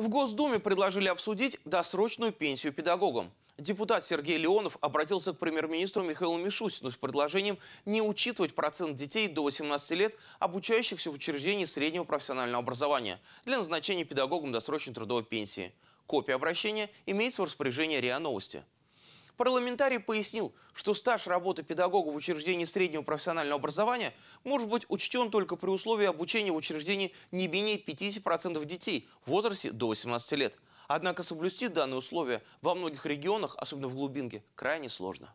В Госдуме предложили обсудить досрочную пенсию педагогам. Депутат Сергей Леонов обратился к премьер-министру Михаилу Мишустину с предложением не учитывать процент детей до 18 лет, обучающихся в учреждении среднего профессионального образования, для назначения педагогам досрочной трудовой пенсии. Копия обращения имеется в распоряжении РИА Новости. Парламентарий пояснил, что стаж работы педагога в учреждении среднего профессионального образования может быть учтен только при условии обучения в учреждении не менее 50% детей в возрасте до 18 лет. Однако соблюсти данные условия во многих регионах, особенно в глубинке, крайне сложно.